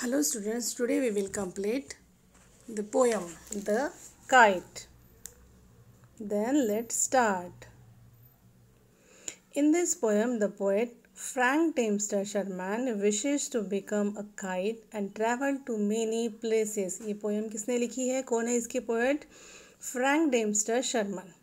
Hello students, today we will complete the poem The Kite. Then let's start. In this poem, the poet Frank Dempster Sherman wishes to become a kite and travel to many places. ये poem किसने लिखी है कौन है इसके poet? Frank Dempster Sherman.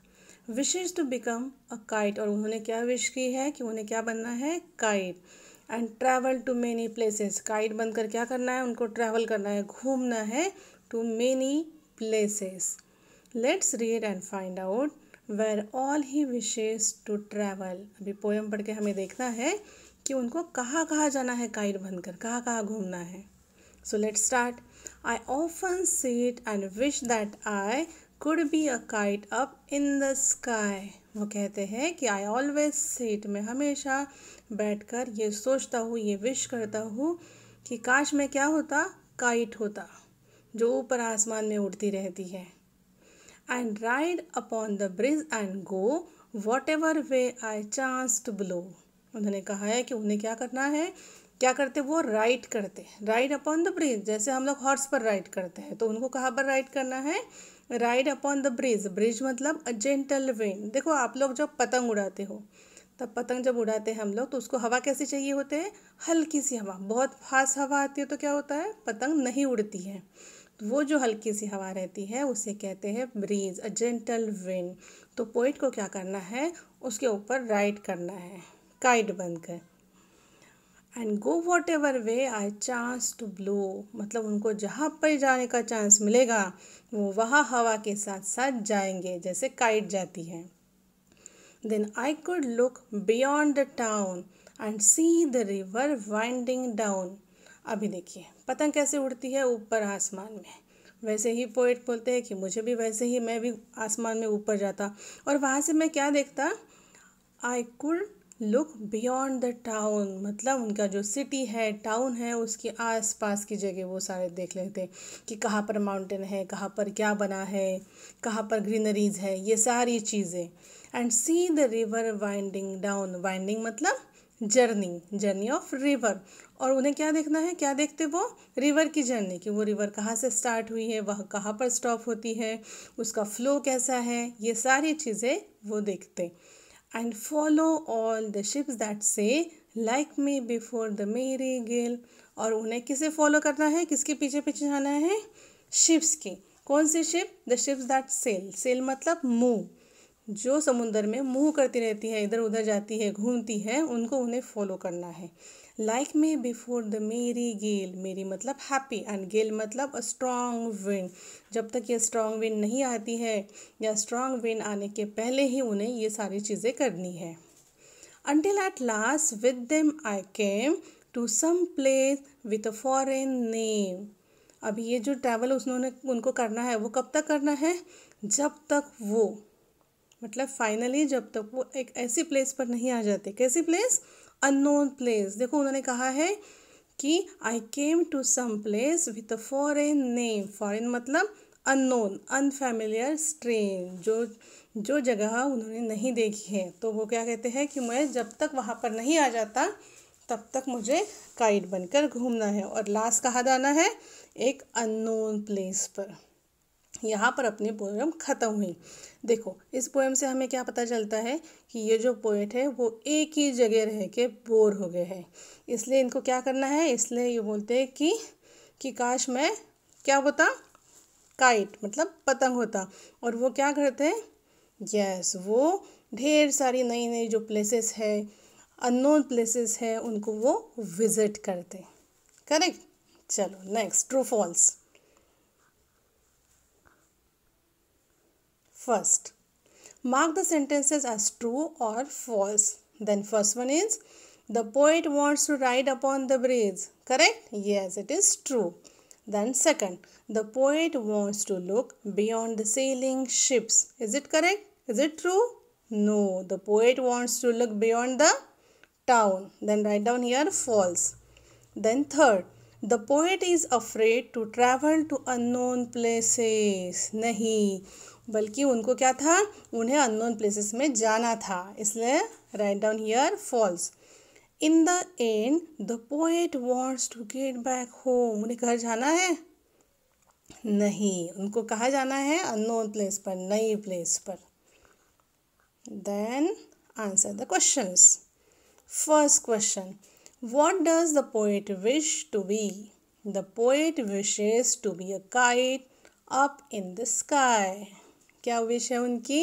Wishes to become a kite और उन्होंने क्या wish की है कि उन्हें क्या बनना है kite. And travel to many places guide बनकर क्या करना है उनको ट्रैवल करना है घूमना है to many places let's read and find out where all he wishes to travel अभी पोएम पढ़ के हमें देखना है कि उनको कहाँ कहाँ जाना है गाइड बनकर कहाँ कहाँ घूमना है so let's start I often sit and wish that I could be a kite up in the sky वो कहते हैं कि आई ऑलवेज सीट में हमेशा बैठकर ये सोचता हूँ ये विश करता हूँ कि काश मैं क्या होता काइट होता जो ऊपर आसमान में उड़ती रहती है and ride upon the bridge and go whatever way I chance to blow उन्होंने कहा है कि उन्हें क्या करना है क्या करते वो राइड करते राइड अपॉन द ब्रिज जैसे हम लोग हॉर्स पर राइड करते हैं तो उनको कहाँ पर राइड करना है ride upon the bridge bridge मतलब अ जेंटल वेन देखो आप लोग जब पतंग उड़ाते हो तब पतंग जब उड़ाते हैं हम लोग तो उसको हवा कैसी चाहिए होते हैं हल्की सी हवा बहुत फास्ट हवा आती है तो क्या होता है पतंग नहीं उड़ती है तो वो जो हल्की सी हवा रहती है उसे कहते हैं ब्रीज अ जेंटल विंड तो पोइट को क्या करना है उसके ऊपर राइड करना है काइट बनकर and go whatever way I chance to blow मतलब उनको जहाँ पर जाने का चांस मिलेगा वो वहाँ हवा के साथ साथ जाएंगे जैसे काइट जाती है then I could look beyond the town and see the river winding down अभी देखिए पतंग कैसे उड़ती है ऊपर आसमान में वैसे ही पोइट बोलते हैं कि मुझे भी वैसे ही मैं भी आसमान में ऊपर जाता और वहाँ से मैं क्या देखता I could look beyond the town मतलब उनका जो सिटी है टाउन है उसके आसपास की जगह वो सारे देख लेते कि कहाँ पर माउंटेन है कहाँ पर क्या बना है कहाँ पर ग्रीनरीज है ये सारी चीज़ें and see the river winding down winding मतलब जर्नी जर्नी ऑफ रिवर और उन्हें क्या देखना है क्या देखते वो रिवर की जर्नी कि वो रिवर कहाँ से स्टार्ट हुई है वह कहाँ पर स्टॉप होती है उसका फ्लो कैसा है ये सारी चीज़ें वो देखते and follow all the ships that say like me before the merry Gill और उन्हें किसे follow करना है किसके पीछे पीछे जाना है ships के कौन सी ship the ships that sail sail मतलब move जो समुंदर में मुँह करती रहती है इधर उधर जाती है घूमती है उनको उन्हें फॉलो करना है लाइक मे बिफोर द मेरी गेल मेरी मतलब हैप्पी एंड गेल मतलब अ स्ट्रांग विंड जब तक ये स्ट्रॉन्ग विंड नहीं आती है या स्ट्रांग विंड आने के पहले ही उन्हें ये सारी चीज़ें करनी है until at last with them I came to some place with a foreign name अभी ये जो ट्रैवल उसने उनको करना है वो कब तक करना है जब तक वो मतलब फाइनली जब तक वो एक ऐसी प्लेस पर नहीं आ जाते कैसी प्लेस अननोन प्लेस देखो उन्होंने कहा है कि I came to some place with a foreign name foreign मतलब अननोन अनफेमिलियर स्ट्रेन जो जो जगह उन्होंने नहीं देखी है तो वो क्या कहते हैं कि मैं जब तक वहाँ पर नहीं आ जाता तब तक मुझे गाइड बनकर घूमना है और लास्ट कहा जाना है एक अननोन प्लेस पर यहाँ पर अपनी पोएम ख़त्म हुई देखो इस पोएम से हमें क्या पता चलता है कि ये जो पोएट है वो एक ही जगह रह के बोर हो गए हैं इसलिए इनको क्या करना है इसलिए ये बोलते हैं कि कि काश मैं क्या होता काइट मतलब पतंग होता और वो क्या करते हैं यस वो ढेर सारी नई नई जो प्लेसेस है अननोन प्लेसेस है उनको वो विज़िट करते करेक्ट चलो next true false First, mark the sentences as true or false. Then first one is, the poet wants to ride upon the bridge. Correct? Yes, it is true. Then second, the poet wants to look beyond the sailing ships. Is it correct? Is it true? No, the poet wants to look beyond the town. Then write down here false. Then third, the poet is afraid to travel to unknown places. Nahi, बल्कि उनको क्या था उन्हें unknown places में जाना था इसलिए right down here false in the end the poet wants to get back home उन्हें घर जाना है नहीं उनको कहाँ जाना है अननोन प्लेस पर नई प्लेस पर then answer the questions first question what does the poet wish to be the poet wishes to be a kite up in the sky क्या विश है उनकी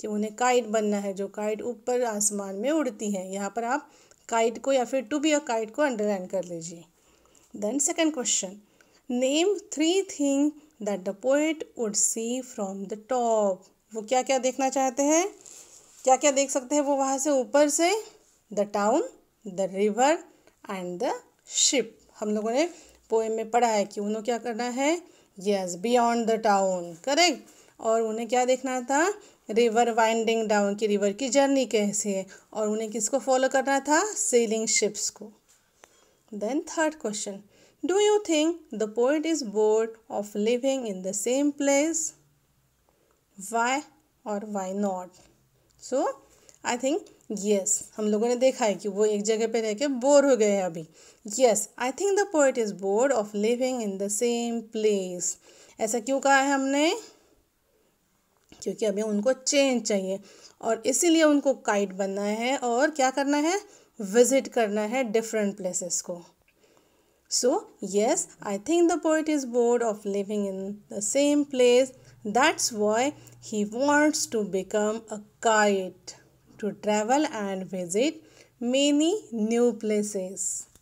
कि उन्हें काइट बनना है जो काइट ऊपर आसमान में उड़ती है यहाँ पर आप काइट को या फिर टू बी अ काइट को अंडरलाइन कर लीजिए then second question name three thing that the poet would see from the top वो क्या क्या देखना चाहते हैं क्या क्या देख सकते हैं वो वहाँ से ऊपर से the town the river and the ship हम लोगों ने पोएम में पढ़ा है कि उन्होंने क्या करना है yes beyond the town correct और उन्हें क्या देखना था रिवर वाइंडिंग डाउन की रिवर की जर्नी कैसी है और उन्हें किसको फॉलो करना था सेलिंग शिप्स को then third question do you think the poet is bored of living in the same place why और why not so I think yes हम लोगों ने देखा है कि वो एक जगह पे रह के बोर हो गए हैं अभी yes I think the poet is bored of living in the same place ऐसा क्यों कहा है हमने क्योंकि अभी उनको चेंज चाहिए और इसीलिए उनको काइट बनना है और क्या करना है विजिट करना है डिफरेंट प्लेसेस को so yes I think the poet is bored of living in the same place that's why he wants to become a kite to travel and visit many new places